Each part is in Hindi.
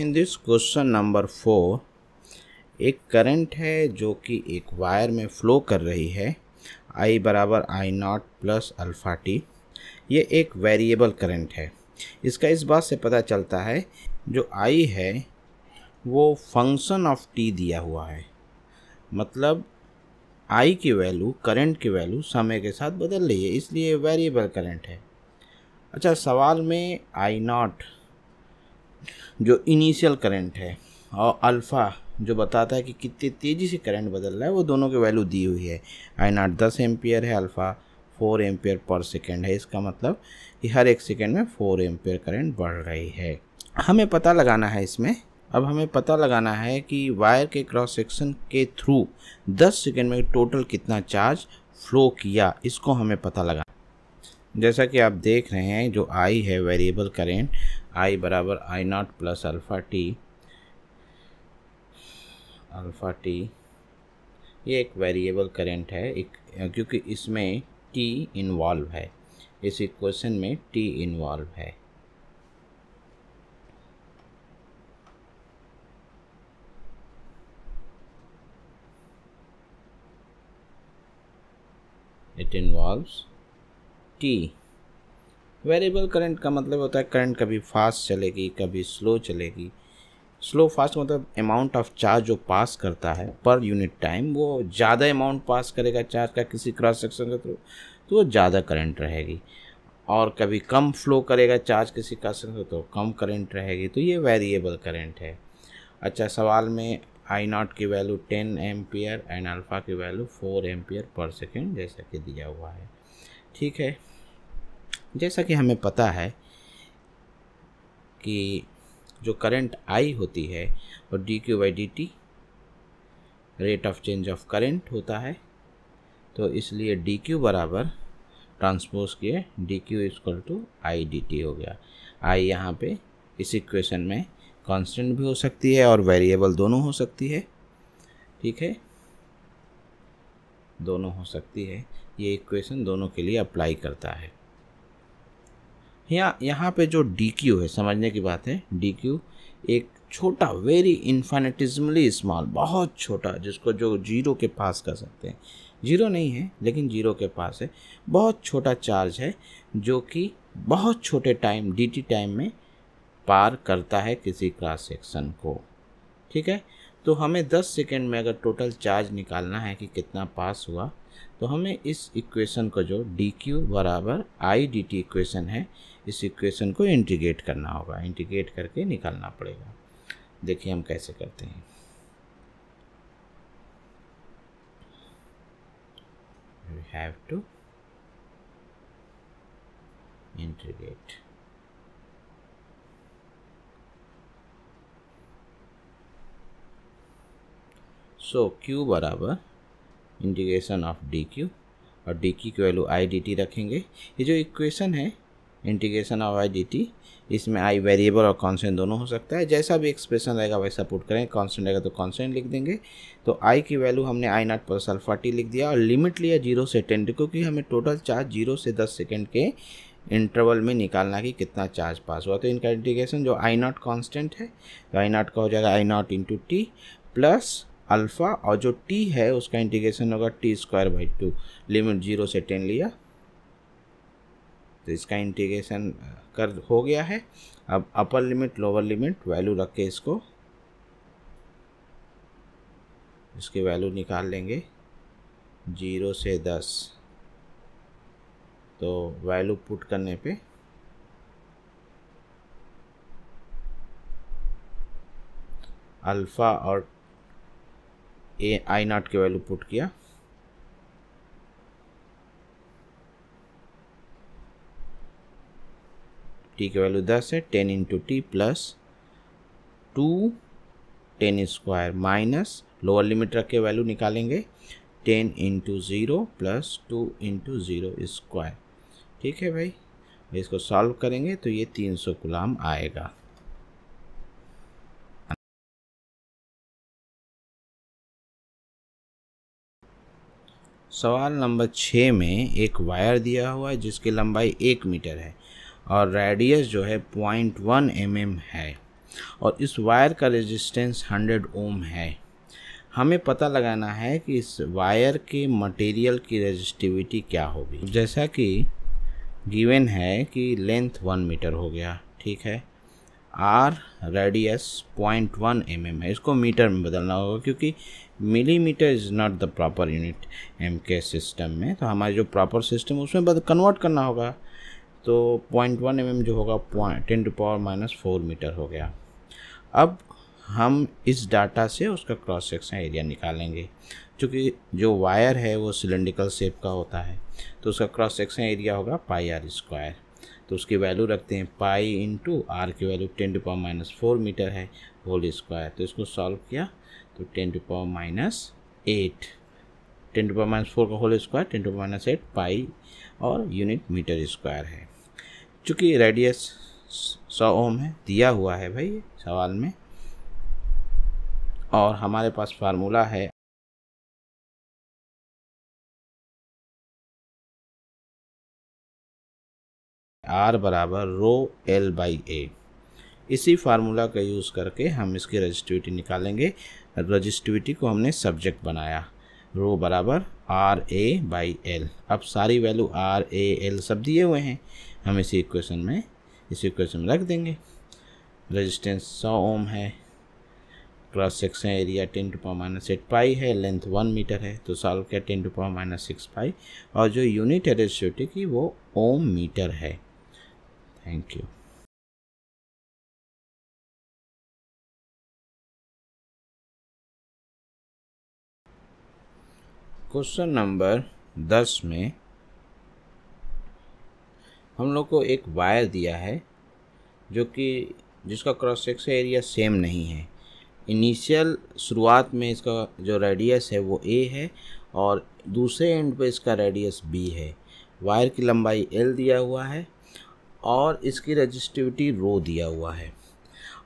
In this question number four एक करंट है जो कि एक वायर में फ्लो कर रही है आई बराबर I naught plus alpha T ये एक वेरिएबल करंट है इसका इस बात से पता चलता है जो आई है वो फंक्शन ऑफ टी दिया हुआ है मतलब आई की वैल्यू करंट की वैल्यू समय के साथ बदल रही है इसलिए वेरिएबल करंट है अच्छा सवाल में आई नॉट जो इनिशियल करंट है और अल्फ़ा जो बताता है कि कितने तेज़ी से करंट बदल रहा है वो दोनों की वैल्यू दी हुई है आई नॉट दस एम्पियर है अल्फ़ा फोर एम्पियर पर सेकेंड है इसका मतलब कि हर एक सेकेंड में फोर एम्पियर करंट बढ़ रही है हमें पता लगाना है इसमें अब हमें पता लगाना है कि वायर के क्रॉस सेक्शन के थ्रू 10 सेकेंड में टोटल कितना चार्ज फ्लो किया इसको हमें पता लगाना जैसा कि आप देख रहे हैं जो आई है वेरिएबल करेंट आई बराबर I naught plus alpha T alpha T ये एक वेरिएबल करेंट है एक क्योंकि इसमें टी इन्वॉल्व है इस इक्वेशन में टी इन्वॉल्व है it involves T variable current का मतलब होता है करंट कभी फास्ट चलेगी कभी स्लो चलेगी स्लो फास्ट मतलब अमाउंट ऑफ चार्ज जो पास करता है पर यूनिट टाइम वो ज़्यादा अमाउंट पास करेगा चार्ज का किसी क्रॉस सेक्शन के थ्रू तो वो ज़्यादा करंट रहेगी और कभी कम फ्लो करेगा चार्ज किसी का से तो कम करंट रहेगी तो ये वेरिएबल करंट है अच्छा सवाल में आई नॉट की value ten ampere and alpha की वैल्यू फोर एम्पियर पर सेकेंड जैसा कि दिया हुआ है ठीक है जैसा कि हमें पता है कि जो करंट आई होती है वो D Q by D T rate of change of current होता है तो इसलिए डी क्यू बराबर ट्रांसपोज किए डी क्यू इजक्ल टू आई डी टी हो गया आई यहाँ पे इस इक्वेशन में कांस्टेंट भी हो सकती है और वेरिएबल दोनों हो सकती है ठीक है दोनों हो सकती है ये इक्वेशन दोनों के लिए अप्लाई करता है यहाँ यहाँ पे जो डी क्यू है समझने की बात है डी क्यू एक छोटा वेरी इन्फानेटिजमली स्मॉल बहुत छोटा जिसको जो जीरो के पास कर सकते हैं जीरो नहीं है लेकिन जीरो के पास है बहुत छोटा चार्ज है जो कि बहुत छोटे टाइम डी टी टाइम में पार करता है किसी क्रॉस सेक्शन को ठीक है तो हमें 10 सेकेंड में अगर टोटल चार्ज निकालना है कि कितना पास हुआ तो हमें इस इक्वेशन को जो डी क्यू बराबर आई डी टी इक्वेशन है इस इक्वेशन को इंटीग्रेट करना होगा इंटीग्रेट करके निकालना पड़ेगा देखिए हम कैसे करते हैं we have to integrate so Q बराबर इंटीग्रेशन ऑफ डी क्यू और डी की वैल्यू आई डी टी रखेंगे ये जो इक्वेशन है integration of I D T इसमें आई वेरिएबल और कॉन्सेंट दोनों हो सकता है जैसा भी एक्सप्रेशन रहेगा वैसा पुट करें कॉन्सटेंट रहेगा तो कॉन्सेंट लिख देंगे तो आई की वैल्यू हमने I naught plus alpha T लिख दिया और लिमिट लिया जीरो से टेन क्योंकि हमें टोटल चार्ज जीरो से दस सेकेंड के इंटरवल में निकालना कि कितना चार्ज पास हुआ तो इनका इंटीग्रेशन जो आई नॉट कॉन्सटेंट है तो आई नॉट का हो जाएगा I naught into T plus alpha और जो टी है उसका इंटीग्रेशन होगा T square by two limit zero से टेन लिया तो इसका इंटीग्रेशन कर हो गया है अब upper limit lower limit value रख के इसको इसकी वैल्यू निकाल लेंगे जीरो से दस तो वैल्यू पुट करने पे अल्फ़ा और ए आई नॉट की वैल्यू पुट किया टी की वैल्यू दस है ten into T plus two ten square minus lower limit रख के वैल्यू निकालेंगे ten into zero plus two into zero square ठीक है भाई इसको सॉल्व करेंगे तो ये तीन सौ गुलाम आएगा सवाल नंबर छः में एक वायर दिया हुआ है जिसकी लंबाई एक मीटर है और रेडियस जो है पॉइंट वन एम एम है और इस वायर का रेजिस्टेंस हंड्रेड ओम है हमें पता लगाना है कि इस वायर के मटेरियल की रेजिस्टिविटी क्या होगी जैसा कि गिवन है कि लेंथ वन मीटर हो गया ठीक है R radius point one M M है इसको मीटर में बदलना होगा क्योंकि millimetre is not the proper unit M के सिस्टम में तो हमारे जो प्रॉपर सिस्टम उसमें कन्वर्ट करना होगा तो पॉइंट वन एम जो होगा point ten to power minus four metre हो गया अब हम इस डाटा से उसका क्रॉस सेक्शन एरिया निकालेंगे क्योंकि जो वायर है वो सिलेंड्रिकल शेप का होता है तो उसका क्रॉस सेक्शन एरिया होगा पाई आर स्क्वायर तो उसकी वैल्यू रखते हैं पाई इंटू आर की value ten to power minus four metre है होल स्क्वायर तो इसको सॉल्व किया तो ten to power minus eight ten to power minus four का whole square ten to power minus eight pi और यूनिट मीटर स्क्वायर है चूँकि रेडियस सौ ओम है दिया हुआ है भाई सवाल में और हमारे पास फार्मूला है आर बराबर रो एल बाई ए इसी फार्मूला का यूज़ करके हम इसकी रजिस्टिविटी निकालेंगे रजिस्टिविटी को हमने सब्जेक्ट बनाया रो बराबर आर ए बाई एल अब सारी वैल्यू आर ए एल सब दिए हुए हैं हम इसी इक्वेशन में इसी इक्वेशन में रख देंगे रेजिस्टेंस सौ ओम है cross section area ten to power minus eight pi है लेंथ वन मीटर है तो सॉल्व किया ten to power minus six pi और जो यूनिट है रेजिस्टिव की वो ओम मीटर है थैंक यू क्वेश्चन नंबर दस में हम लोग को एक वायर दिया है जो कि जिसका क्रॉस सेक्शन एरिया सेम नहीं है इनिशियल शुरुआत में इसका जो रेडियस है वो ए है और दूसरे एंड पे इसका रेडियस बी है वायर की लंबाई एल दिया हुआ है और इसकी रजिस्टिविटी रो दिया हुआ है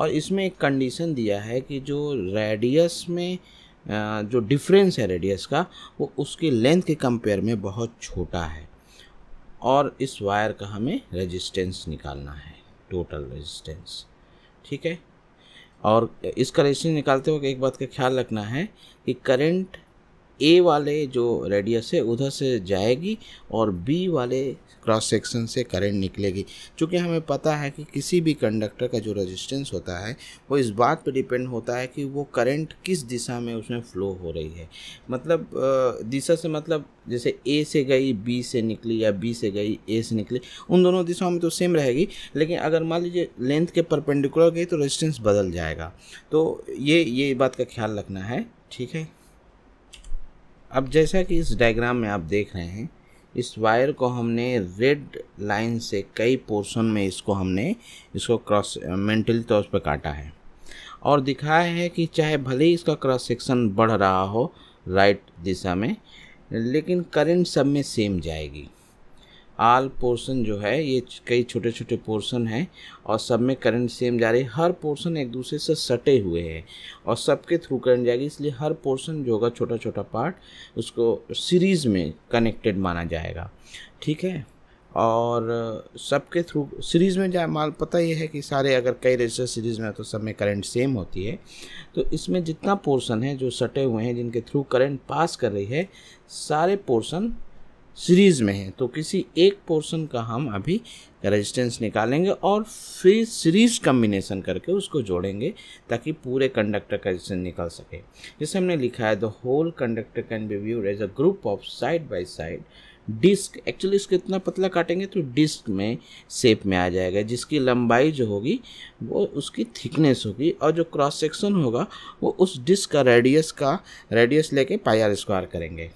और इसमें एक कंडीशन दिया है कि जो रेडियस में जो डिफरेंस है रेडियस का वो उसके लेंथ के कंपेयर में बहुत छोटा है और इस वायर का हमें रेजिस्टेंस निकालना है टोटल रेजिस्टेंस ठीक है और इसका रेजिस्टेंस निकालते वक्त एक बात का ख्याल रखना है कि करंट ए वाले जो रेडियस है उधर से जाएगी और बी वाले क्रॉस सेक्शन से करंट निकलेगी क्योंकि हमें पता है कि किसी भी कंडक्टर का जो रेजिस्टेंस होता है वो इस बात पर डिपेंड होता है कि वो करंट किस दिशा में उसमें फ़्लो हो रही है मतलब दिशा से मतलब जैसे ए से गई बी से निकली या बी से गई ए से निकली उन दोनों दिशाओं में तो सेम रहेगी लेकिन अगर मान लीजिए लेंथ के परपेंडिकुलर गई तो रेजिस्टेंस बदल जाएगा तो ये ये बात का ख्याल रखना है ठीक है अब जैसा कि इस डायग्राम में आप देख रहे हैं इस वायर को हमने रेड लाइन से कई पोर्शन में इसको हमने इसको क्रॉस मेंटली तौर पर काटा है और दिखाया है कि चाहे भले ही इसका क्रॉस सेक्शन बढ़ रहा हो राइट दिशा में लेकिन करंट सब में सेम जाएगी आल पोर्शन जो है ये कई छोटे छोटे पोर्शन हैं और सब में करंट सेम जा रही है हर पोर्शन एक दूसरे से सटे हुए हैं और सबके थ्रू करंट जाएगी इसलिए हर पोर्शन जो होगा छोटा छोटा पार्ट उसको सीरीज़ में कनेक्टेड माना जाएगा ठीक है और सबके थ्रू सीरीज़ में जाए माल पता ये है कि सारे अगर कई रजिस्टर सीरीज़ में तो सब में करंट सेम होती है तो इसमें जितना पोर्शन है जो सटे हुए हैं जिनके थ्रू करंट पास कर रही है सारे पोर्शन सीरीज़ में है तो किसी एक पोर्शन का हम अभी रेजिस्टेंस निकालेंगे और फिर सीरीज कम्बिनेशन करके उसको जोड़ेंगे ताकि पूरे कंडक्टर का रेजिस्टेंस निकल सके जैसे हमने लिखा है the whole conductor can be viewed as a group of side by side disc actually इसको इतना पतला काटेंगे तो डिस्क में शेप में आ जाएगा जिसकी लंबाई जो होगी वो उसकी थिकनेस होगी और जो क्रॉस सेक्शन होगा वो उस डिस्क का रेडियस का रेडियस लेके पाई आर स्क्वायर करेंगे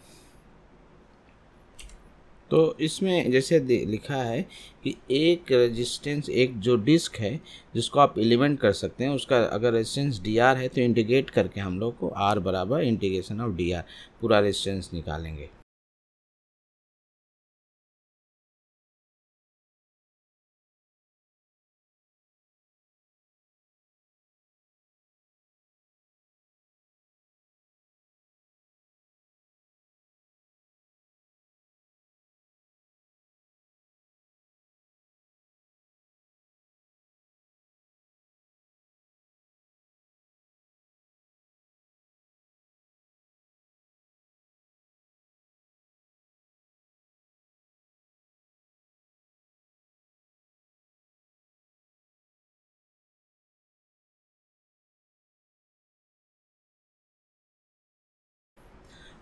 तो इसमें जैसे लिखा है कि एक रेजिस्टेंस एक जो डिस्क है जिसको आप एलिमेंट कर सकते हैं उसका अगर रेजिस्टेंस डी आर है तो इंटीग्रेट करके हम लोग को आर बराबर इंटीग्रेशन ऑफ डी आर पूरा रेजिस्टेंस निकालेंगे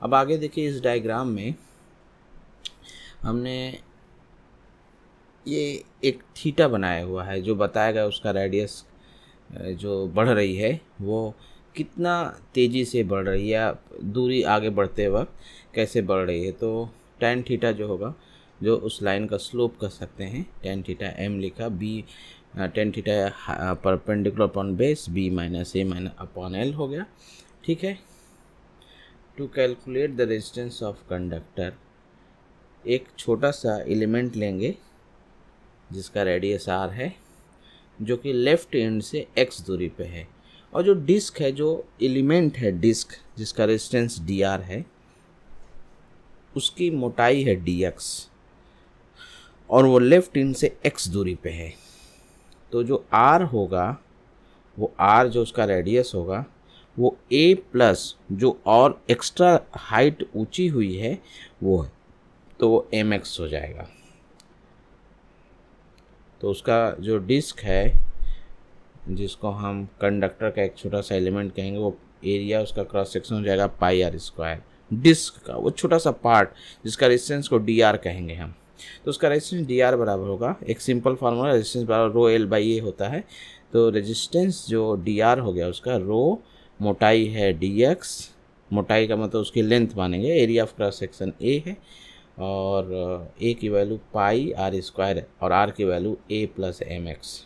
अब आगे देखिए इस डायग्राम में हमने ये एक थीटा बनाया हुआ है जो बताया गया उसका रेडियस जो बढ़ रही है वो कितना तेज़ी से बढ़ रही है या दूरी आगे बढ़ते वक्त कैसे बढ़ रही है तो टेन थीटा जो होगा जो उस लाइन का स्लोप कर सकते हैं टेन थीटा एम लिखा B tan theta perpendicular upon base B minus A minus upon L हो गया ठीक है to calculate the resistance of conductor एक छोटा सा एलिमेंट लेंगे जिसका रेडियस आर है जो कि लेफ़्ट एंड से एक्स दूरी पे है और जो डिस्क है जो एलिमेंट है डिस्क जिसका रेजिस्टेंस डी आर है उसकी मोटाई है डी एक्स और वो लेफ़्ट एंड से एक्स दूरी पे है तो जो आर होगा वो आर जो उसका रेडियस होगा वो ए प्लस जो और एक्स्ट्रा हाइट ऊंची हुई है वो है तो वो एम एक्स हो जाएगा तो उसका जो डिस्क है जिसको हम कंडक्टर का एक छोटा सा एलिमेंट कहेंगे वो एरिया उसका क्रॉस सेक्शन हो जाएगा पाई आर स्क्वायर डिस्क का वो छोटा सा पार्ट जिसका रेजिस्टेंस को डी आर कहेंगे हम तो उसका रेजिस्टेंस डी आर बराबर होगा एक सिंपल फार्मूला रेजिस्टेंस बराबर रो एल बाई ए होता है तो रेजिस्टेंस जो डी आर हो गया उसका रो मोटाई है डी एक्स मोटाई का मतलब उसकी लेंथ मानेंगे area of cross section A है और ए की वैल्यू पाई आर स्क्वायर है और आर की value A plus M X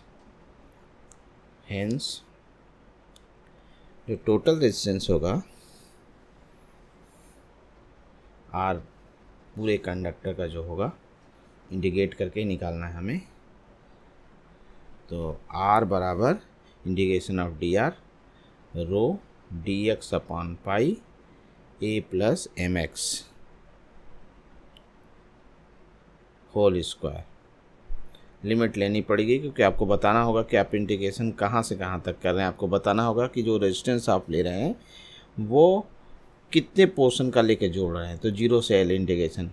hence जो टोटल रेजिस्टेंस होगा आर पूरे कंडक्टर का जो होगा इंडिकेट करके निकालना है हमें तो आर बराबर integration of D R rho D X upon pi A plus M X whole square limit लेनी पड़ेगी क्योंकि आपको बताना होगा कि आप इंटीग्रेशन कहाँ से कहाँ तक कर रहे हैं आपको बताना होगा कि जो रेजिस्टेंस आप ले रहे हैं वो कितने पोर्शन का लेके जोड़ रहे हैं तो जीरो से एल इंटीग्रेशन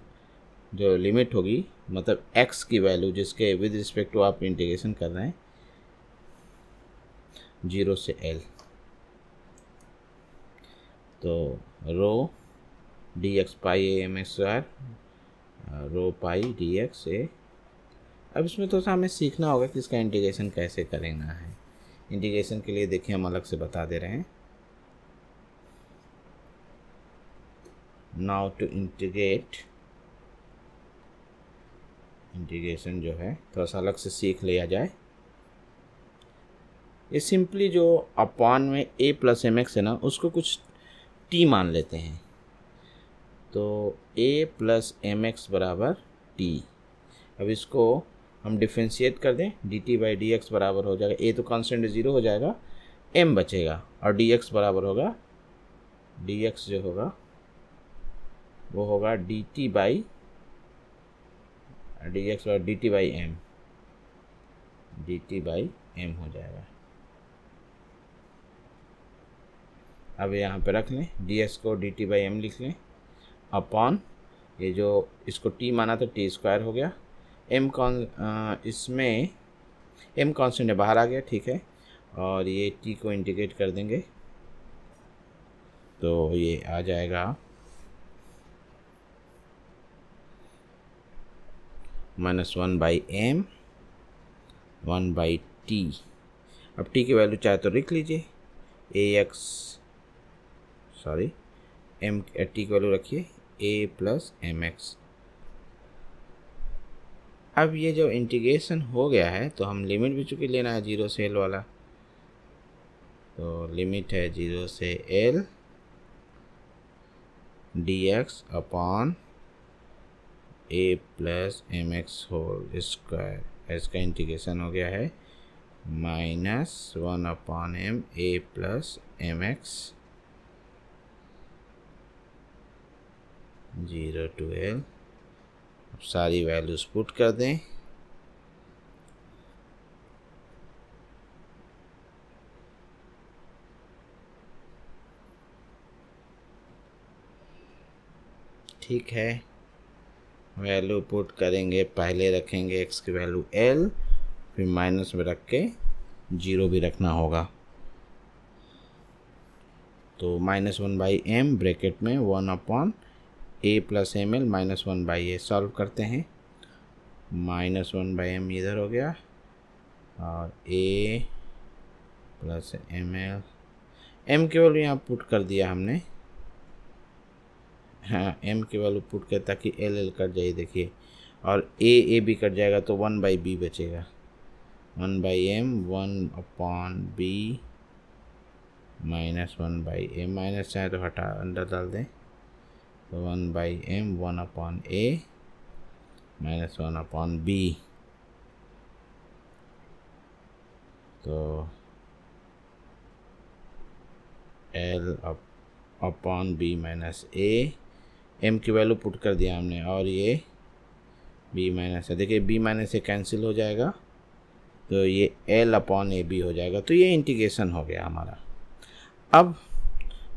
जो लिमिट होगी मतलब एक्स की वैल्यू जिसके विद रिस्पेक्ट टू आप इंटीग्रेशन कर रहे हैं जीरो से एल तो rho D X pi M X square rho pi D X A अब इसमें तो हमें सीखना होगा कि इसका इंटीग्रेशन कैसे करना है इंटीग्रेशन के लिए देखिए हम अलग से बता दे रहे हैं नाउ टू इंटीग्रेट इंटीग्रेशन जो है थोड़ा सा अलग से सीख लिया जाए ये सिंपली जो अपान में ए प्लस एम एक्स है ना उसको कुछ टी मान लेते हैं तो ए प्लस एम एक्स बराबर टी अब इसको हम डिफ्रेंशिएट कर दें D T by D X बराबर हो जाएगा ए तो कॉन्सटेंट ज़ीरो हो जाएगा एम बचेगा और डी एक्स बराबर होगा डी एक्स जो होगा वो होगा D T by D X और D T by M D T by M हो जाएगा अब यहाँ पे रख लें डी एस को डी टी बाई एम लिख लें अपॉन ये जो इसको टी माना था टी स्क्वायर हो गया एम कॉन इसमें एम कॉन्सेंट बाहर आ गया ठीक है और ये टी को इंटीग्रेट कर देंगे तो ये आ जाएगा minus one by M one by T अब टी की वैल्यू चाहे तो लिख लीजिए A X sorry M T की वैल्यू रखिए ए प्लस एम एक्स अब ये जब इंटीग्रेशन हो गया है तो हम लिमिट भी चुकी लेना है जीरो से एल वाला तो लिमिट है जीरो से L D X upon A plus M X whole square इसका इंटीग्रेशन हो गया है minus one upon M A plus M X zero twelve अब सारी वैल्यूज़ पुट कर दें ठीक है वैल्यू पुट करेंगे पहले रखेंगे एक्स की वैल्यू एल फिर माइनस में रख के जीरो भी रखना होगा तो minus one by M bracket में one upon A plus M L minus one by A solve करते हैं माइनस वन बाई एम इधर हो गया और A plus M L M के वैल्यू यहाँ पुट कर दिया हमने हाँ एम के वैल्यू पुट कर ताकि एल एल कट जाए देखिए और ए ए भी कट जाएगा तो वन बाई बी बचेगा one by M one upon B minus one by M minus चाहे तो हटा अंडर डाल दें So 1 by m 1 upon a minus 1 upon b. So L up, upon b minus A M की वैल्यू पुट कर दिया हमने और ये b माइनस है देखिए b माइनस से कैंसिल हो जाएगा तो ये L अपॉन ए बी हो जाएगा तो ये इंटीग्रेशन हो गया हमारा अब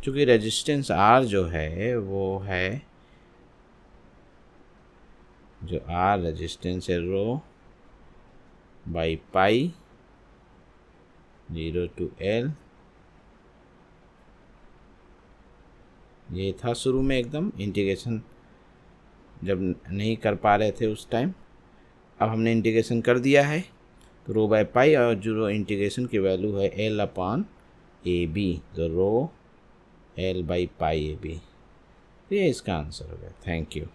चूँकि रेजिस्टेंस आर जो है वो है जो आर रेजिस्टेंस है rho by pi zero to L ये था शुरू में एकदम इंटीग्रेशन जब नहीं कर पा रहे थे उस टाइम अब हमने इंटीग्रेशन कर दिया है तो रो बाय पाई और जो रो इंटीग्रेशन की वैल्यू है एल अपॉन ए बी तो rho L by pi A B ये इसका आंसर हो गया थैंक यू